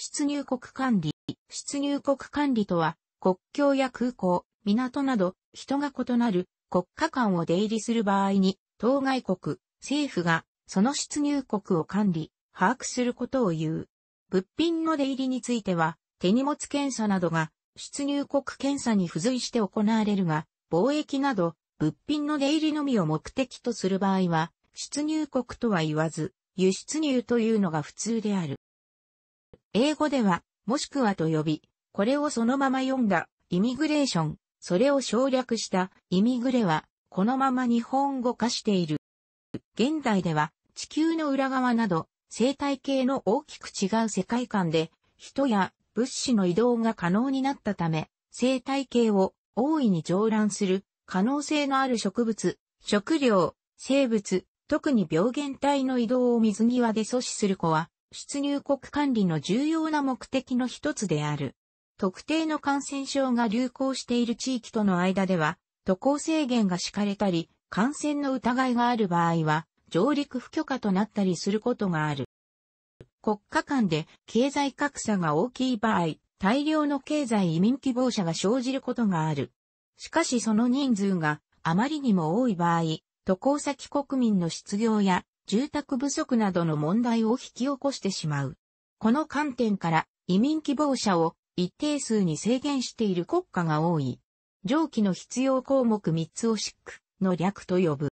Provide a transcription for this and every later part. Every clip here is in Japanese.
出入国管理。出入国管理とは、国境や空港、港など、人が異なる国家間を出入りする場合に、当該国、政府が、その出入国を管理、把握することを言う。物品の出入りについては、手荷物検査などが、出入国検査に付随して行われるが、貿易など、物品の出入りのみを目的とする場合は、出入国とは言わず、輸出入というのが普通である。英語では、もしくはと呼び、これをそのまま読んだ、イミグレーション、それを省略した、イミグレは、このまま日本語化している。現代では、地球の裏側など、生態系の大きく違う世界観で、人や物資の移動が可能になったため、生態系を大いに上覧する可能性のある植物、食料、生物、特に病原体の移動を水際で阻止する子は、出入国管理の重要な目的の一つである。特定の感染症が流行している地域との間では、渡航制限が敷かれたり、感染の疑いがある場合は、上陸不許可となったりすることがある。国家間で経済格差が大きい場合、大量の経済移民希望者が生じることがある。しかしその人数があまりにも多い場合、渡航先国民の失業や住宅不足などの問題を引き起こしてしまう。この観点から移民希望者を一定数に制限している国家が多い。上記の必要項目3つをシックの略と呼ぶ。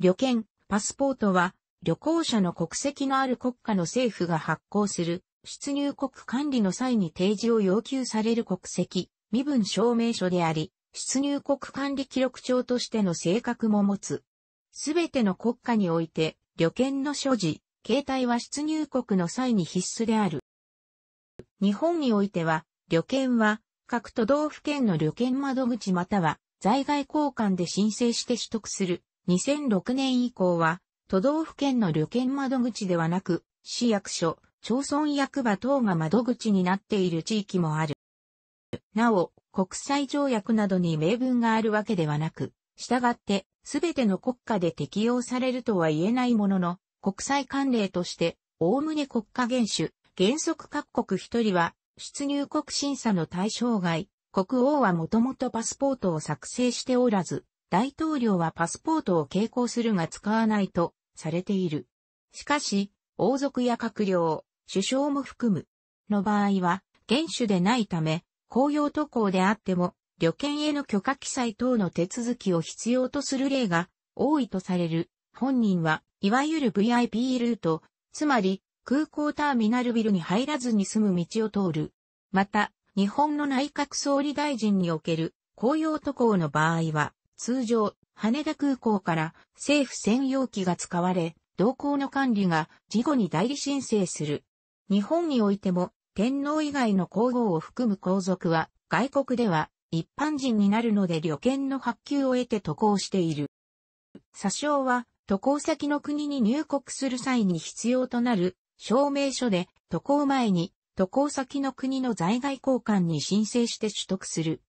旅券、パスポートは旅行者の国籍のある国家の政府が発行する出入国管理の際に提示を要求される国籍、身分証明書であり、出入国管理記録帳としての性格も持つ。すべての国家において、旅券の所持、携帯は出入国の際に必須である。日本においては、旅券は、各都道府県の旅券窓口または、在外交換で申請して取得する。2006年以降は、都道府県の旅券窓口ではなく、市役所、町村役場等が窓口になっている地域もある。なお、国際条約などに明文があるわけではなく、したがって、すべての国家で適用されるとは言えないものの、国際慣例として、おおむね国家元首、原則各国一人は、出入国審査の対象外、国王はもともとパスポートを作成しておらず、大統領はパスポートを携行するが使わないとされている。しかし、王族や閣僚、首相も含むの場合は、元首でないため、公用渡航であっても旅券への許可記載等の手続きを必要とする例が多いとされる。本人は、いわゆる VIP ルート、つまり空港ターミナルビルに入らずに済む道を通る。また、日本の内閣総理大臣における公用渡航の場合は、通常、羽田空港から政府専用機が使われ、同行の管理が事後に代理申請する。日本においても、天皇以外の皇后を含む皇族は、外国では一般人になるので旅券の発給を得て渡航している。詐称は、渡航先の国に入国する際に必要となる証明書で渡航前に渡航先の国の在外交換に申請して取得する。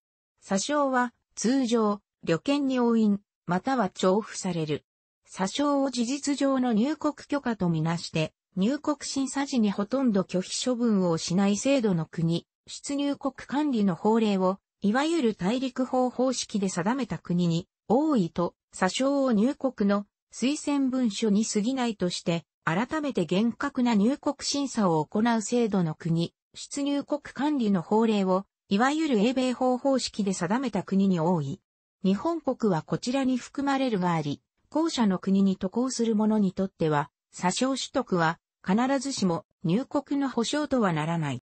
詐称は通常旅券に押印または重付される。詐称を事実上の入国許可とみなして入国審査時にほとんど拒否処分をしない制度の国出入国管理の法令をいわゆる大陸法方式で定めた国に、王位と詐称を入国の推薦文書に過ぎないとして、改めて厳格な入国審査を行う制度の国、出入国管理の法令を、いわゆる英米法方式で定めた国に多い。日本国はこちらに含まれるがあり、後者の国に渡航する者にとっては、詐称取得は必ずしも入国の保障とはならない。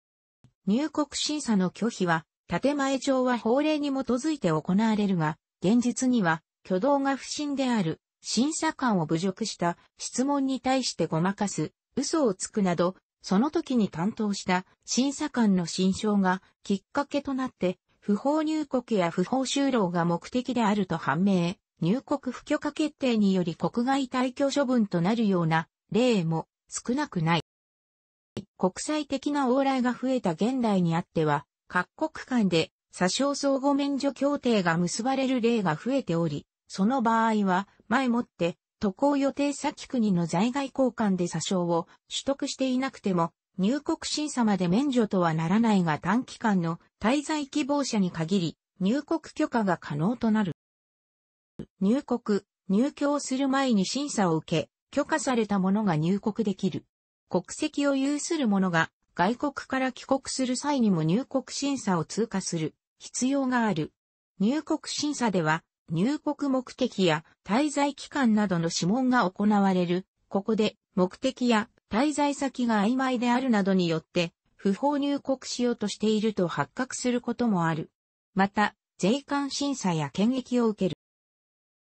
入国審査の拒否は建前上は法令に基づいて行われるが、現実には挙動が不審である、審査官を侮辱した質問に対してごまかす、嘘をつくなど、その時に担当した審査官の心象がきっかけとなって、不法入国や不法就労が目的であると判明、入国不許可決定により国外退去処分となるような例も少なくない。国際的な往来が増えた現代にあっては、各国間で詐称相互免除協定が結ばれる例が増えており、その場合は前もって渡航予定先国の在外交換で詐称を取得していなくても入国審査まで免除とはならないが短期間の滞在希望者に限り入国許可が可能となる。入国、入をする前に審査を受け、許可された者が入国できる。国籍を有する者が外国から帰国する際にも入国審査を通過する必要がある。入国審査では、入国目的や滞在期間などの指紋が行われる。ここで、目的や滞在先が曖昧であるなどによって、不法入国しようとしていると発覚することもある。また、税関審査や検疫を受け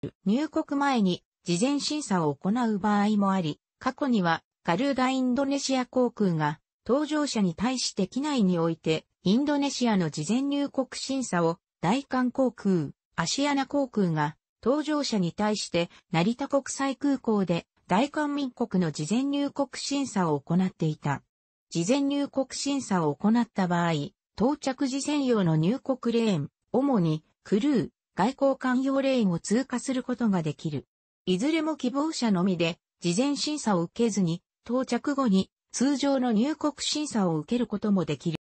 る。入国前に事前審査を行う場合もあり、過去にはガルーダインドネシア航空が搭乗者に対して機内において、インドネシアの事前入国審査を、大韓航空、アシアナ航空が、搭乗者に対して、成田国際空港で、大韓民国の事前入国審査を行っていた。事前入国審査を行った場合、到着時専用の入国レーン、主に、クルー、外交官用レーンを通過することができる。いずれも希望者のみで、事前審査を受けずに、到着後に通常の入国審査を受けることもできる。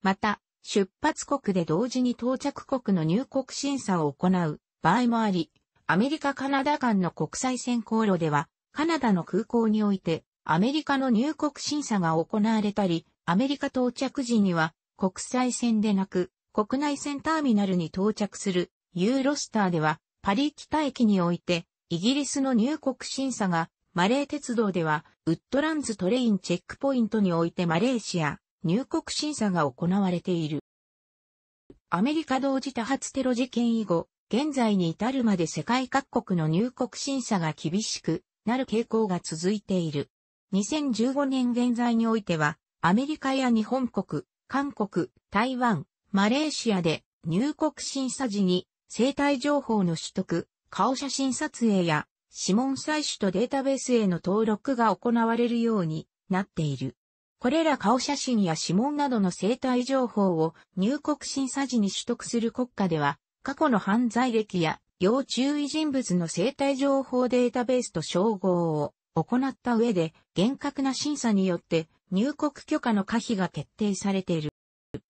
また、出発国で同時に到着国の入国審査を行う場合もあり、アメリカ・カナダ間の国際線航路では、カナダの空港において、アメリカの入国審査が行われたり、アメリカ到着時には、国際線でなく、国内線ターミナルに到着する、ユーロスターでは、パリ北駅において、イギリスの入国審査がマレー鉄道では、ウッドランズトレインチェックポイントにおいてマレーシア入国審査が行われている。アメリカ同時多発テロ事件以後、現在に至るまで世界各国の入国審査が厳しくなる傾向が続いている。2015年現在においては、アメリカや日本国、韓国、台湾、マレーシアで入国審査時に生体情報の取得、顔写真撮影や指紋採取とデータベースへの登録が行われるようになっている。これら顔写真や指紋などの生体情報を入国審査時に取得する国家では、過去の犯罪歴や要注意人物の生体情報データベースと照合を行った上で、厳格な審査によって入国許可の可否が決定されている。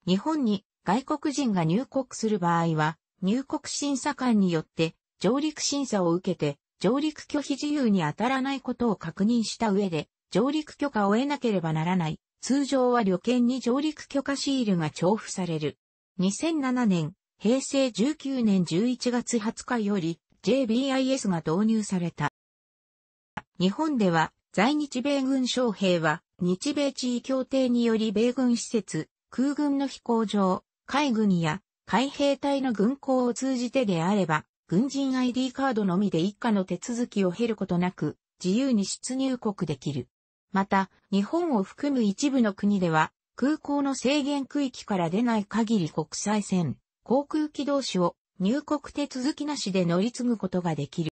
日本に外国人が入国する場合は、入国審査官によって上陸審査を受けて、上陸拒否自由に当たらないことを確認した上で、上陸許可を得なければならない。通常は旅券に上陸許可シールが重付される。2007年、平成19年11月20日より JBIS が導入された。日本では在日米軍将兵は日米地位協定により米軍施設、空軍の飛行場、海軍や海兵隊の軍港を通じてであれば軍人 ID カードのみで一家の手続きを経ることなく、自由に出入国できる。また、日本を含む一部の国では、空港の制限区域から出ない限り国際線、航空機同士を入国手続きなしで乗り継ぐことができる。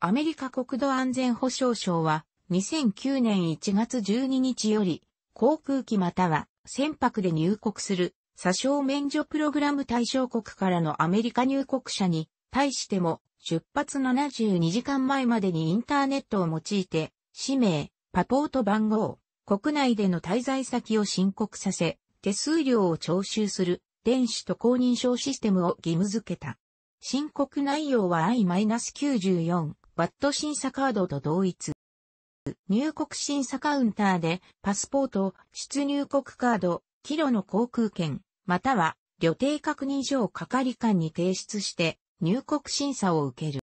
アメリカ国土安全保障省は、2009年1月12日より、航空機または船舶で入国する、詐称免除プログラム対象国からのアメリカ入国者に、対しても、出発72時間前までにインターネットを用いて、氏名、パポート番号、国内での滞在先を申告させ、手数料を徴収する、電子と公認証システムを義務付けた。申告内容は I-94、ワット審査カードと同一。入国審査カウンターで、パスポート、出入国カード、キロの航空券、または、旅程確認書を係官に提出して、入国審査を受ける。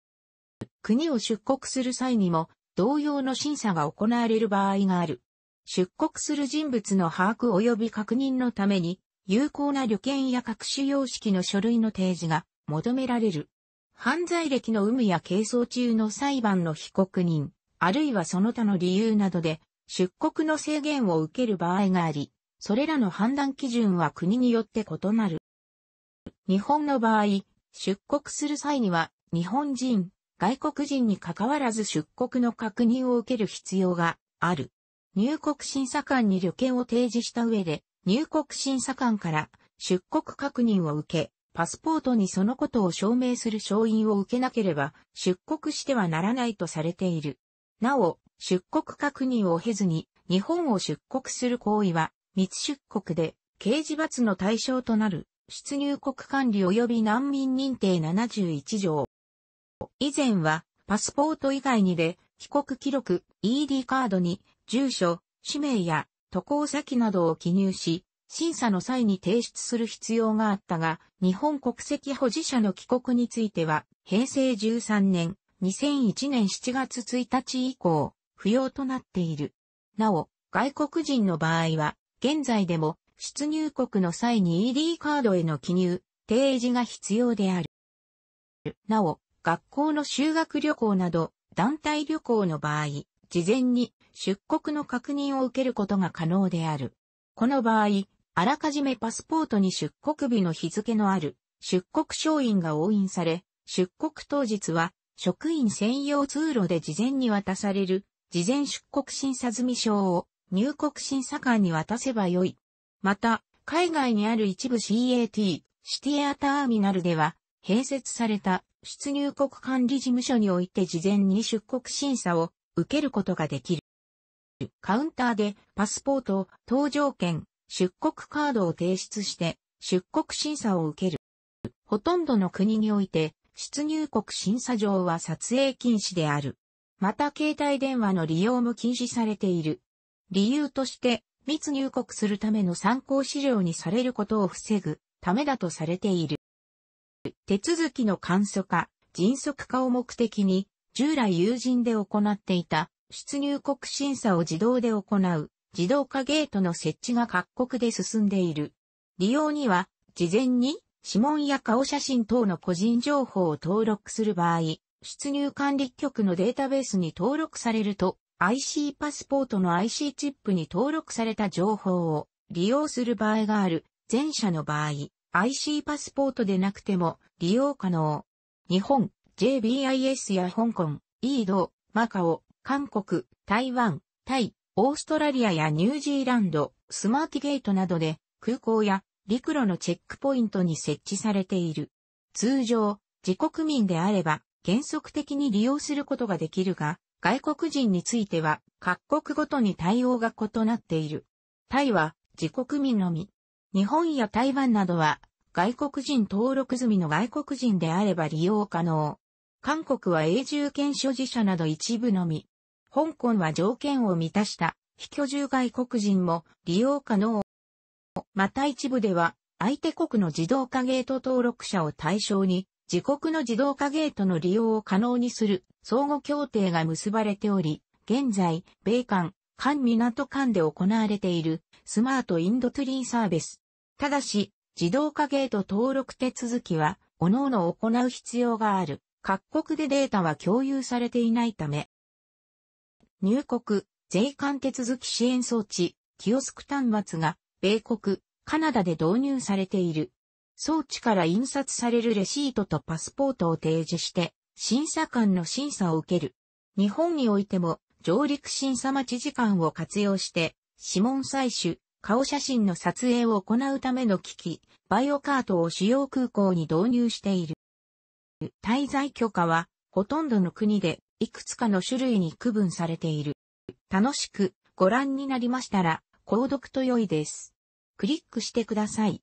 国を出国する際にも同様の審査が行われる場合がある。出国する人物の把握及び確認のために有効な旅券や各種様式の書類の提示が求められる。犯罪歴の有無や係争中の裁判の被告人、あるいはその他の理由などで出国の制限を受ける場合があり、それらの判断基準は国によって異なる。日本の場合、出国する際には、日本人、外国人に関わらず出国の確認を受ける必要がある。入国審査官に旅券を提示した上で、入国審査官から出国確認を受け、パスポートにそのことを証明する承認を受けなければ出国してはならないとされている。なお、出国確認を経ずに日本を出国する行為は密出国で刑事罰の対象となる出入国管理及び難民認定71条。以前は、パスポート以外にで、帰国記録、ED カードに、住所、氏名や渡航先などを記入し、審査の際に提出する必要があったが、日本国籍保持者の帰国については、平成13年、2001年7月1日以降、不要となっている。なお、外国人の場合は、現在でも出入国の際に ED カードへの記入、提示が必要である。なお、学校の修学旅行など、団体旅行の場合、事前に出国の確認を受けることが可能である。この場合、あらかじめパスポートに出国日の日付のある出国証印が押印され、出国当日は職員専用通路で事前に渡される事前出国審査済証を入国審査官に渡せばよい。また、海外にある一部 CAT、シティアターミナルでは、併設された出入国管理事務所において事前に出国審査を受けることができる。カウンターでパスポート、搭乗券、出国カードを提出して出国審査を受ける。ほとんどの国において出入国審査場は撮影禁止である。また携帯電話の利用も禁止されている。理由として密入国するための参考資料にされることを防ぐためだとされている。手続きの簡素化、迅速化を目的に、従来友人で行っていた出入国審査を自動で行う自動化ゲートの設置が各国で進んでいる。利用には、事前に指紋や顔写真等の個人情報を登録する場合、出入管理局のデータベースに登録されると IC パスポートの IC チップに登録された情報を利用する場合がある。前者の場合、IC パスポートでなくても利用可能。日本、JBIS や香港、イード、マカオ、韓国、台湾、タイ、オーストラリアやニュージーランド、スマーティゲートなどで空港や陸路のチェックポイントに設置されている。通常、自国民であれば原則的に利用することができるが、外国人については各国ごとに対応が異なっている。タイは自国民のみ。日本や台湾などは外国人登録済みの外国人であれば利用可能。韓国は永住権所持者など一部のみ。香港は条件を満たした非居住外国人も利用可能。また一部では相手国の自動化ゲート登録者を対象に自国の自動化ゲートの利用を可能にする相互協定が結ばれており、現在、米韓、韓港間で行われているスマートインドトゥリーサービス。ただし、自動化ゲート登録手続きは、各々行う必要がある。各国でデータは共有されていないため、入国、税関手続き支援装置、キオスク端末が、米国、カナダで導入されている。装置から印刷されるレシートとパスポートを提示して、審査官の審査を受ける。日本においても上陸審査待ち時間を活用して、指紋採取、顔写真の撮影を行うための機器、バイオカートを主要空港に導入している。滞在許可は、ほとんどの国で、いくつかの種類に区分されている。楽しくご覧になりましたら、購読と良いです。クリックしてください。